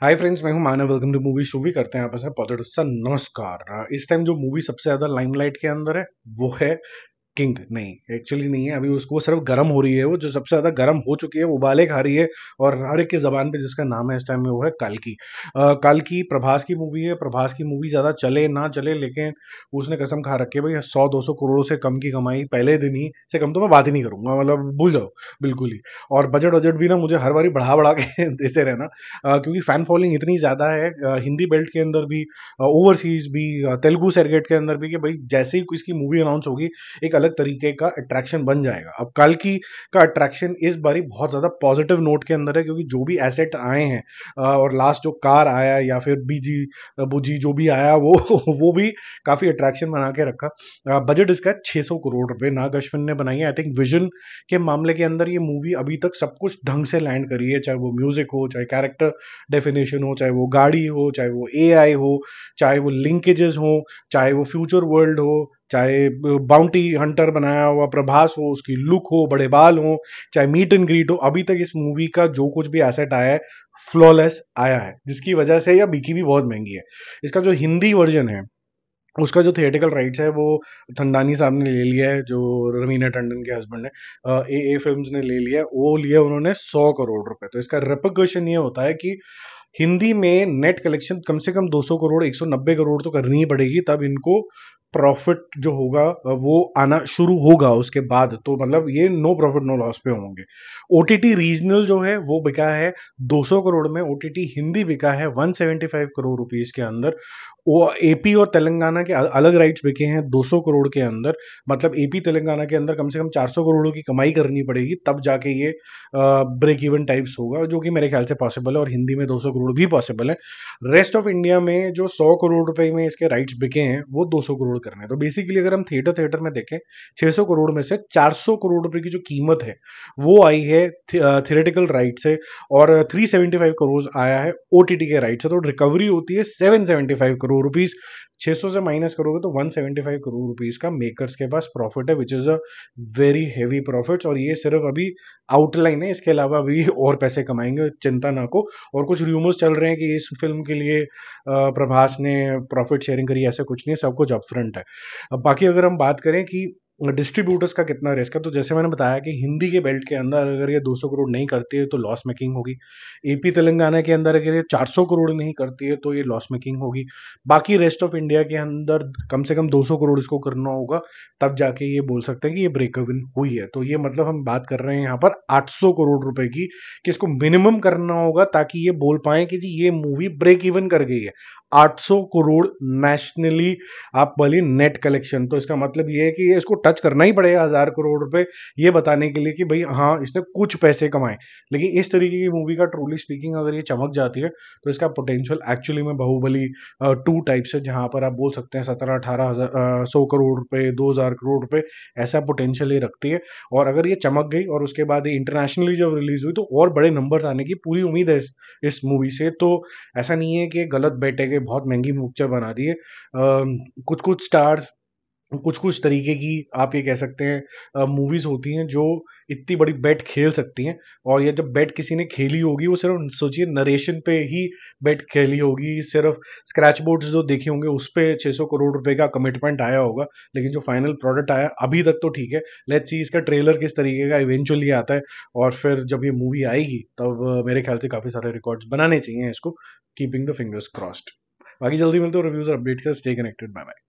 हाय friends मैं हूं Manav welcome to movie show भी करते हैं आपस में पॉजिटिव सर नमस्कार इस टाइम जो मूवी सबसे ज्यादा लाइमलाइट के अंदर है वो है किंग नहीं एक्चुअली नहीं है अभी उसको सिर्फ गर्म हो रही है वो जो सबसे ज़्यादा गर्म हो चुकी है उबाले खा रही है और हर एक के ज़बान पे जिसका नाम है इस टाइम में वो है कालकी कालकी प्रभास की मूवी है प्रभास की मूवी ज़्यादा चले ना चले लेकिन उसने कसम खा रखी है भाई सौ दो सौ करोड़ों से कम की कमाई पहले दिन ही से कम तो मैं बात ही नहीं करूँगा मतलब भूल जाओ बिल्कुल ही और बजट वजट भी ना मुझे हर बारी बढ़ा बढ़ा के देते रहना क्योंकि फ़ैन फॉलोइंग इतनी ज़्यादा है हिंदी बेल्ट के अंदर भी ओवरसीज़ भी तेलुगु सर्गेट के अंदर भी कि भाई जैसे ही इसकी मूवी अनाउंस होगी एक अलग तरीके का अट्रैक्शन बन जाएगा अब कल की का अट्रैक्शन इस बारी बहुत ज़्यादा पॉजिटिव नोट के अंदर है क्योंकि जो भी एसेट आए हैं और लास्ट जो कार आया या फिर बीजी बुजी जो भी आया वो वो भी काफ़ी अट्रैक्शन बना के रखा बजट इसका छह सौ करोड़ रुपए नाग अश्विन ने बनाई है आई थिंक विजन के मामले के अंदर ये मूवी अभी तक सब कुछ ढंग से लैंड करी है चाहे वो म्यूज़िक हो चाहे कैरेक्टर डेफिनेशन हो चाहे वो गाड़ी हो चाहे वो ए हो चाहे वो लिंकेजेस हो चाहे वो फ्यूचर वर्ल्ड हो चाहे बाउंटी हंटर बनाया हुआ प्रभास हो उसकी लुक हो बड़े बाल हो चाहे मीट एंड ग्रीट हो अभी तक इस मूवी का जो कुछ भी एसेट आया है फ्लॉलेस आया है जिसकी वजह से यह बिकी भी बहुत महंगी है इसका जो हिंदी वर्जन है उसका जो थिएटिकल राइट्स है वो थंडानी साहब ने ले लिया है जो रवीना टंडन के हस्बैंड ने ए ए फिल्म ने ले लिया वो लिया उन्होंने सौ करोड़ रुपए तो इसका रेपोकेशन ये होता है कि हिंदी में नेट कलेक्शन कम से कम 200 करोड़ 190 करोड़ तो करनी ही पड़ेगी तब इनको प्रॉफिट जो होगा वो आना शुरू होगा उसके बाद तो मतलब ये नो प्रॉफिट नो लॉस पे होंगे ओ रीजनल जो है वो बिका है 200 करोड़ में ओ हिंदी बिका है 175 करोड़ रुपीज के अंदर वो एपी और तेलंगाना के अलग राइट्स बिके हैं 200 करोड़ के अंदर मतलब एपी तेलंगाना के अंदर कम से कम 400 करोड़ों की कमाई करनी पड़ेगी तब जाके ये ब्रेक इवन टाइप्स होगा जो कि मेरे ख्याल से पॉसिबल है और हिंदी में 200 करोड़ भी पॉसिबल है रेस्ट ऑफ इंडिया में जो 100 करोड़ रुपए में इसके राइट्स बिके हैं वो 200 करोड़ करने तो बेसिकली अगर हम थिएटर थिएटर में देखें छह करोड़ में से चार करोड़ रुपए की जो कीमत है वो आई है थिएटिकल राइट से और थ्री करोड़ आया है ओ के राइट से तो रिकवरी होती है सेवन करोड़ करोड़ रुपीज़ 600 से माइनस करोगे तो 175 करोड़ रुपीज़ का मेकर्स के पास प्रॉफिट है which is a very heavy profits और ये सिर्फ अभी आउटलाइन है इसके अलावा अभी और पैसे कमाएंगे चिंता ना को और कुछ र्यूमर्स चल रहे हैं कि इस फिल्म के लिए प्रभास ने प्रॉफिट शेयरिंग करी ऐसा कुछ नहीं सब कुछ अपफ्रंट है अब बाकी अगर हम बात करें कि डिस्ट्रीब्यूटर्स का कितना रिस्क है तो जैसे मैंने बताया कि हिंदी के बेल्ट के अंदर अगर ये 200 करोड़ नहीं करती है तो लॉस मेकिंग होगी एपी तेलंगाना के अंदर अगर ये 400 करोड़ नहीं करती है तो ये लॉस मेकिंग होगी बाकी रेस्ट ऑफ इंडिया के अंदर कम से कम 200 करोड़ इसको करना होगा तब जाके ये बोल सकते हैं कि ये ब्रेकअविन हुई है तो ये मतलब हम बात कर रहे हैं यहाँ पर आठ करोड़ रुपए की कि इसको मिनिमम करना होगा ताकि ये बोल पाए कि जी ये मूवी ब्रेक इवन कर गई है 800 करोड़ नेशनली आप बोलिए नेट कलेक्शन तो इसका मतलब ये है कि ये इसको टच टच करना ही पड़ेगा हज़ार करोड़ रुपए ये बताने के लिए कि भाई हाँ इसने कुछ पैसे कमाए लेकिन इस तरीके की मूवी का ट्रूली स्पीकिंग अगर ये चमक जाती है तो इसका पोटेंशियल एक्चुअली में बाहुबली टू टाइप से जहां पर आप बोल सकते हैं सत्रह अठारह हज़ार सौ करोड़ रुपए दो हज़ार करोड़ रुपए ऐसा पोटेंशियल ये रखती है और अगर ये चमक गई और उसके बाद ये इंटरनेशनली जब रिलीज़ हुई तो और बड़े नंबर आने की पूरी उम्मीद है इस, इस मूवी से तो ऐसा नहीं है कि गलत बैठे गए बहुत महंगी पिक्चर बना दी है कुछ कुछ स्टार्स कुछ कुछ तरीके की आप ये कह सकते हैं मूवीज़ होती हैं जो इतनी बड़ी बैट खेल सकती हैं और ये जब बैट किसी ने खेली होगी वो सिर्फ सोचिए नरेशन पे ही बैट खेली होगी सिर्फ स्क्रैच बोर्ड जो देखे होंगे उस पर छः सौ करोड़ रुपए का कमिटमेंट आया होगा लेकिन जो फाइनल प्रोडक्ट आया अभी तक तो ठीक है लेट्स सी इसका ट्रेलर किस तरीके का इवेंचुअली आता है और फिर जब ये मूवी आएगी तब मेरे ख्याल से काफ़ी सारे रिकॉर्ड्स बनाने चाहिए इसको कीपिंग द फिंगर्स क्रॉस्ड बाकी जल्दी मिलते हो रिव्यूज़ अपडेट से स्टे कनेक्टेड बाय बाय